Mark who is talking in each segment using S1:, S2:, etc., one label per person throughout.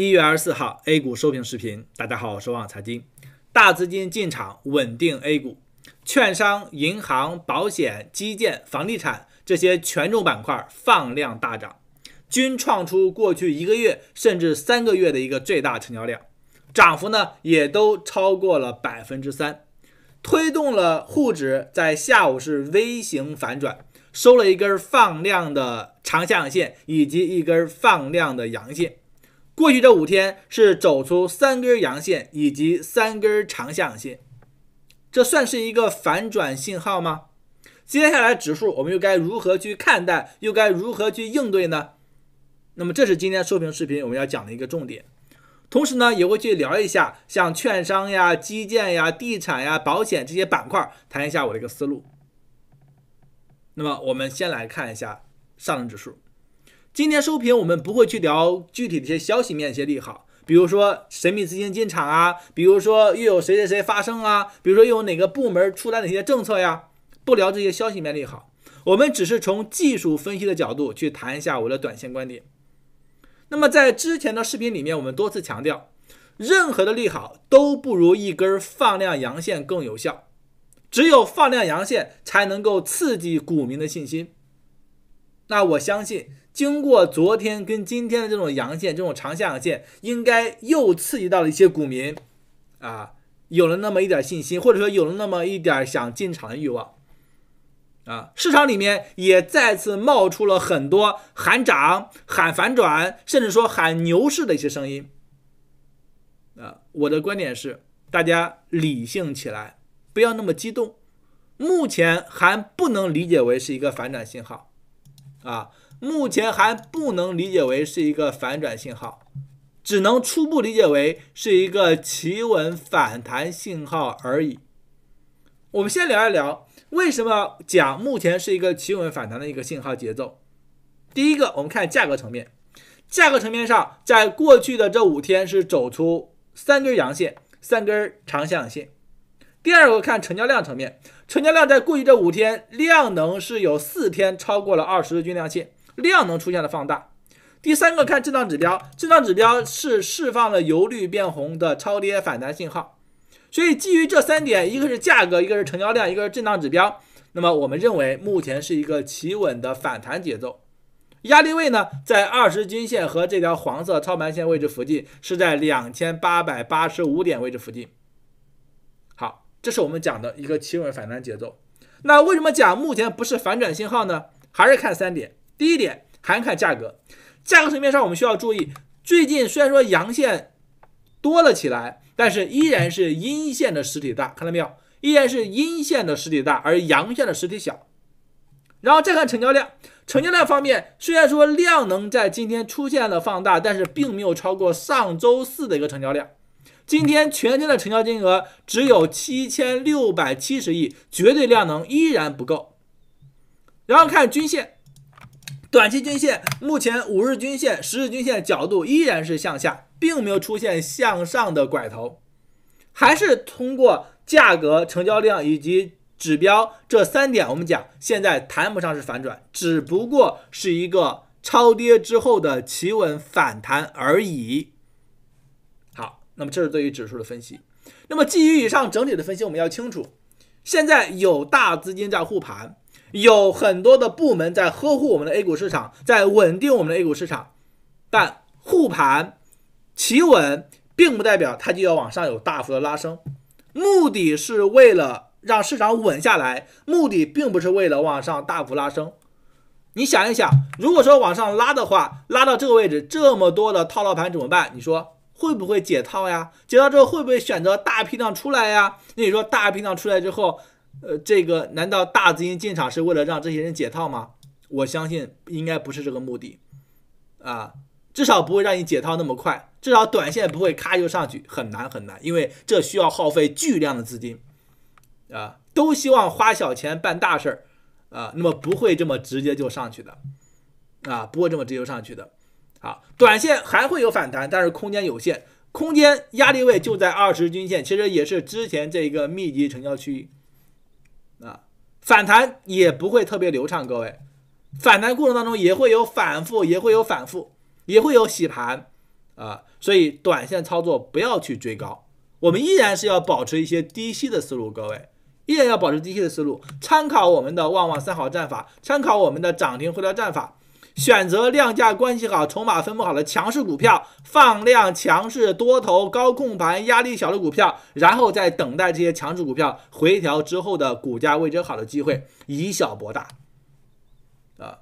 S1: 一月二十四号，A 股收评视频。大家好，我是旺财经。大资金进场稳定 A 股，券商、银行、保险、基建、房地产这些权重板块放量大涨，均创出过去一个月甚至三个月的一个最大成交量，涨幅呢也都超过了百分之三，推动了沪指在下午是 V 型反转，收了一根放量的长下影线以及一根放量的阳线。过去这五天是走出三根阳线以及三根长下阳线，这算是一个反转信号吗？接下来指数我们又该如何去看待，又该如何去应对呢？那么这是今天收评视频我们要讲的一个重点，同时呢也会去聊一下像券商呀、基建呀、地产呀、保险这些板块，谈一下我的一个思路。那么我们先来看一下上证指数。今天收评，我们不会去聊具体的一些消息面一些利好，比如说神秘资金进场啊，比如说又有谁谁谁发声啊，比如说又有哪个部门出台哪些政策呀，不聊这些消息面利好，我们只是从技术分析的角度去谈一下我的短线观点。那么在之前的视频里面，我们多次强调，任何的利好都不如一根放量阳线更有效，只有放量阳线才能够刺激股民的信心。那我相信。经过昨天跟今天的这种阳线，这种长下阳线，应该又刺激到了一些股民，啊，有了那么一点信心，或者说有了那么一点想进场的欲望，啊，市场里面也再次冒出了很多喊涨、喊反转，甚至说喊牛市的一些声音，啊，我的观点是，大家理性起来，不要那么激动，目前还不能理解为是一个反转信号，啊。目前还不能理解为是一个反转信号，只能初步理解为是一个企稳反弹信号而已。我们先聊一聊为什么讲目前是一个企稳反弹的一个信号节奏。第一个，我们看价格层面，价格层面上，在过去的这五天是走出三根阳线，三根长阳线。第二个，看成交量层面，成交量在过去这五天量能是有四天超过了二十日均量线。量能出现了放大，第三个看震荡指标，震荡指标是释放了由绿变红的超跌反弹信号，所以基于这三点，一个是价格，一个是成交量，一个是震荡指标，那么我们认为目前是一个企稳的反弹节奏，压力位呢在二十均线和这条黄色超盘线位置附近，是在两千八百八十五点位置附近。好，这是我们讲的一个企稳反弹节奏，那为什么讲目前不是反转信号呢？还是看三点。第一点，还看价格。价格层面上，我们需要注意，最近虽然说阳线多了起来，但是依然是阴线的实体大，看到没有？依然是阴线的实体大，而阳线的实体小。然后再看成交量，成交量方面，虽然说量能在今天出现了放大，但是并没有超过上周四的一个成交量。今天全天的成交金额只有七千六百七十亿，绝对量能依然不够。然后看均线。短期均线目前五日均线、十日均线角度依然是向下，并没有出现向上的拐头，还是通过价格、成交量以及指标这三点，我们讲现在谈不上是反转，只不过是一个超跌之后的企稳反弹而已。好，那么这是对于指数的分析。那么基于以上整体的分析，我们要清楚，现在有大资金在护盘。有很多的部门在呵护我们的 A 股市场，在稳定我们的 A 股市场，但护盘、企稳，并不代表它就要往上有大幅的拉升，目的是为了让市场稳下来，目的并不是为了往上大幅拉升。你想一想，如果说往上拉的话，拉到这个位置，这么多的套牢盘怎么办？你说会不会解套呀？解套之后会不会选择大批量出来呀？那你说大批量出来之后？呃，这个难道大资金进场是为了让这些人解套吗？我相信应该不是这个目的，啊，至少不会让你解套那么快，至少短线不会咔就上去，很难很难，因为这需要耗费巨量的资金，啊，都希望花小钱办大事儿，啊，那么不会这么直接就上去的，啊，不会这么直接就上去的，啊，短线还会有反弹，但是空间有限，空间压力位就在二十均线，其实也是之前这一个密集成交区域。反弹也不会特别流畅，各位，反弹过程当中也会有反复，也会有反复，也会有洗盘，啊，所以短线操作不要去追高，我们依然是要保持一些低吸的思路，各位，依然要保持低吸的思路，参考我们的旺旺三好战法，参考我们的涨停回调战法。选择量价关系好、筹码分布好的强势股票，放量强势多头高控盘、压力小的股票，然后再等待这些强势股票回调之后的股价位置好的机会，以小博大。啊，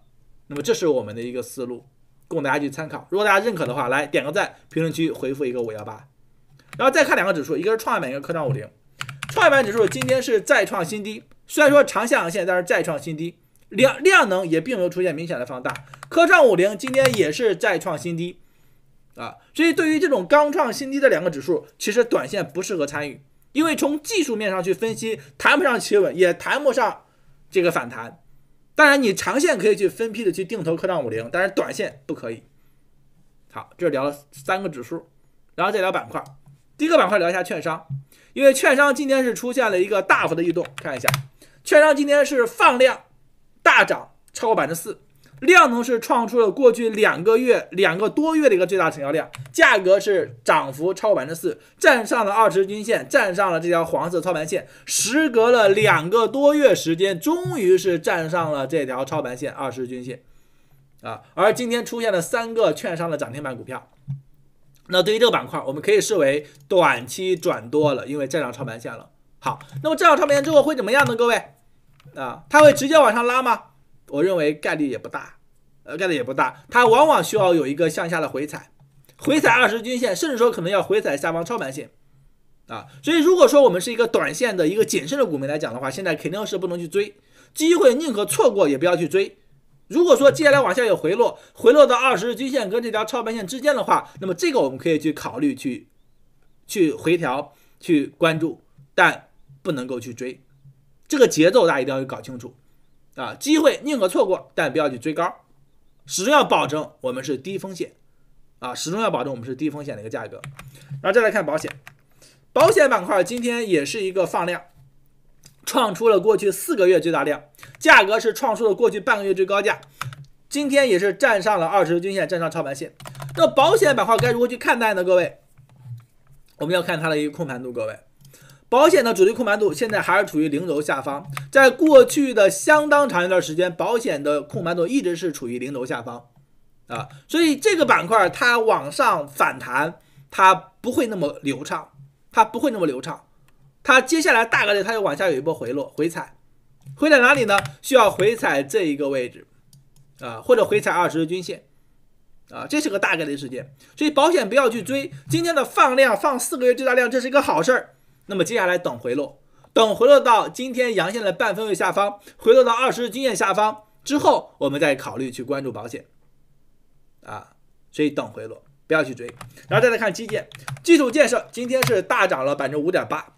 S1: 那么这是我们的一个思路，供大家去参考。如果大家认可的话，来点个赞，评论区回复一个五幺八，然后再看两个指数，一个是创业板，一个科创五零。创业板指数今天是再创新低，虽然说长下阳线，但是再创新低。量量能也并没有出现明显的放大，科创五零今天也是再创新低，啊，所以对于这种刚创新低的两个指数，其实短线不适合参与，因为从技术面上去分析，谈不上企稳，也谈不上这个反弹。当然，你长线可以去分批的去定投科创五零，但是短线不可以。好，这是聊了三个指数，然后再聊板块。第一个板块聊一下券商，因为券商今天是出现了一个大幅的异动，看一下，券商今天是放量。大涨超过百分之四，量能是创出了过去两个月两个多月的一个最大成交量，价格是涨幅超过百分之四，站上了二十日均线，站上了这条黄色操盘线，时隔了两个多月时间，终于是站上了这条操盘线二十日均线，啊，而今天出现了三个券商的涨停板股票，那对于这个板块，我们可以视为短期转多了，因为站上操盘线了。好，那么站上操盘线之后会怎么样呢？各位？啊，它会直接往上拉吗？我认为概率也不大，呃，概率也不大。它往往需要有一个向下的回踩，回踩二十均线，甚至说可能要回踩下方超盘线。啊，所以如果说我们是一个短线的一个谨慎的股民来讲的话，现在肯定是不能去追机会，宁可错过也不要去追。如果说接下来往下有回落，回落到二十日均线跟这条超盘线之间的话，那么这个我们可以去考虑去去回调去关注，但不能够去追。这个节奏大家一定要去搞清楚，啊，机会宁可错过，但不要去追高，始终要保证我们是低风险，啊，始终要保证我们是低风险的一个价格。然后再来看保险，保险板块今天也是一个放量，创出了过去四个月最大量，价格是创出了过去半个月最高价，今天也是站上了二十日均线，站上超盘线。那保险板块该如何去看待呢？各位，我们要看它的一个控盘度，各位。保险的主力控盘度现在还是处于零轴下方，在过去的相当长一段时间，保险的控盘度一直是处于零轴下方啊，所以这个板块它往上反弹，它不会那么流畅，它不会那么流畅，它接下来大概率它又往下有一波回落回踩，回踩哪里呢？需要回踩这一个位置啊，或者回踩二十日均线啊，这是个大概率事件，所以保险不要去追，今天的放量放四个月最大量，这是一个好事儿。那么接下来等回落，等回落到今天阳线的半分位下方，回落到二十日均线下方之后，我们再考虑去关注保险，啊，所以等回落不要去追。然后再来看基建、基础建设，今天是大涨了百分之五点八，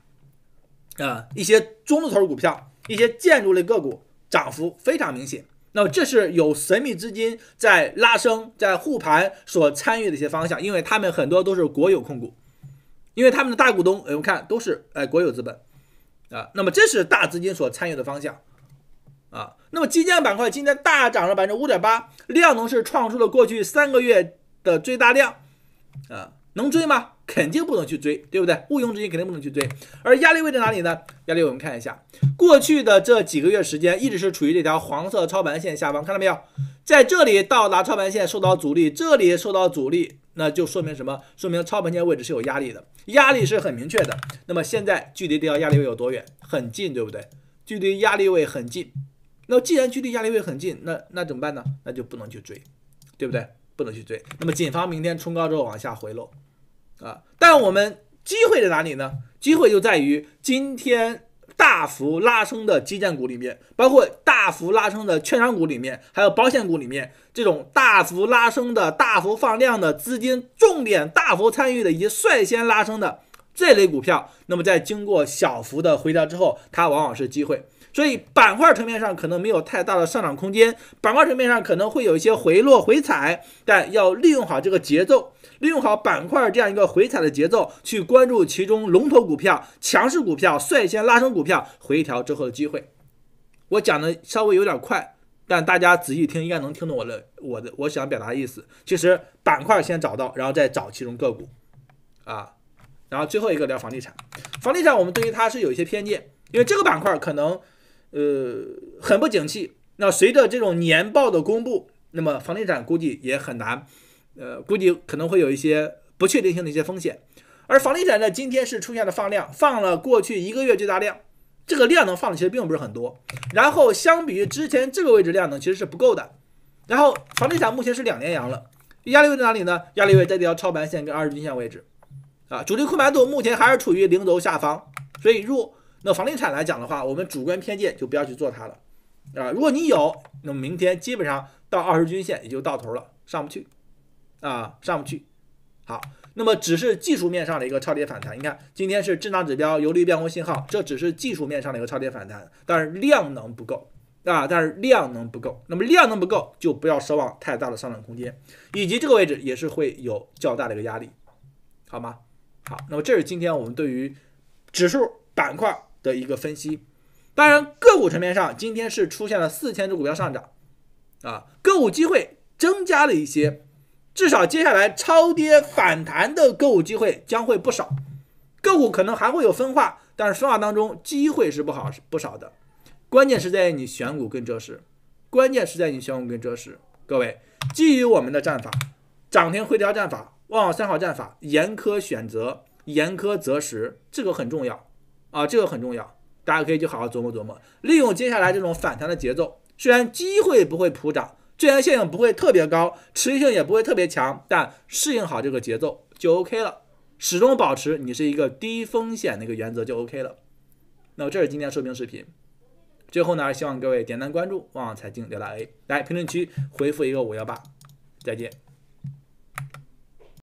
S1: 啊，一些中字头股票、一些建筑类个股涨幅非常明显。那么这是有神秘资金在拉升，在护盘所参与的一些方向，因为他们很多都是国有控股。因为他们的大股东，我们看都是呃国有资本，啊，那么这是大资金所参与的方向，啊，那么基建板块今天大涨了百分之五点八，量能是创出了过去三个月的最大量，啊，能追吗？肯定不能去追，对不对？毋庸置疑，肯定不能去追。而压力位在哪里呢？压力位我们看一下，过去的这几个月时间一直是处于这条黄色操盘线下方，看到没有？在这里到达操盘线受到阻力，这里受到阻力。那就说明什么？说明超盘线位置是有压力的，压力是很明确的。那么现在距离这条压力位有多远？很近，对不对？距离压力位很近。那既然距离压力位很近，那那怎么办呢？那就不能去追，对不对？不能去追。那么谨防明天冲高之后往下回落，啊！但我们机会在哪里呢？机会就在于今天。大幅拉升的基建股里面，包括大幅拉升的券商股里面，还有保险股里面，这种大幅拉升的、大幅放量的资金重点大幅参与的以及率先拉升的这类股票，那么在经过小幅的回调之后，它往往是机会。所以板块层面上可能没有太大的上涨空间，板块层面上可能会有一些回落回踩，但要利用好这个节奏，利用好板块这样一个回踩的节奏，去关注其中龙头股票、强势股票、率先拉升股票回调之后的机会。我讲的稍微有点快，但大家仔细听应该能听懂我的我的我想表达的意思。其实板块先找到，然后再找其中个股，啊，然后最后一个聊房地产。房地产我们对于它是有一些偏见，因为这个板块可能。呃，很不景气。那随着这种年报的公布，那么房地产估计也很难，呃，估计可能会有一些不确定性的一些风险。而房地产呢，今天是出现了放量，放了过去一个月最大量，这个量能放的其实并不是很多。然后，相比于之前这个位置量能其实是不够的。然后，房地产目前是两年阳了，压力位在哪里呢？压力位在这条超盘线跟二十均线位置，啊，主力控盘度目前还是处于零轴下方，所以入那房地产来讲的话，我们主观偏见就不要去做它了，啊，如果你有，那么明天基本上到二十均线也就到头了，上不去，啊，上不去。好，那么只是技术面上的一个超跌反弹。你看，今天是震荡指标、游离变化信号，这只是技术面上的一个超跌反弹，但是量能不够，啊，但是量能不够。那么量能不够，就不要奢望太大的上涨空间，以及这个位置也是会有较大的一个压力，好吗？好，那么这是今天我们对于指数板块。的一个分析，当然个股层面上今天是出现了四千只股票上涨，啊，个股机会增加了一些，至少接下来超跌反弹的个股机会将会不少，个股可能还会有分化，但是分化当中机会是不好是不少的，关键是在于你选股跟择时，关键是在于你选股跟择时，各位基于我们的战法，涨停回调战法，旺旺三号战法，严苛选择，严苛择时，这个很重要。啊，这个很重要，大家可以去好好琢磨琢磨。利用接下来这种反弹的节奏，虽然机会不会普涨，赚然效应不会特别高，持续性也不会特别强，但适应好这个节奏就 OK 了。始终保持你是一个低风险的一个原则就 OK 了。那这是今天说明视频，最后呢，希望各位点赞关注旺旺财经刘大 A，来评论区回复一个五幺八，再见。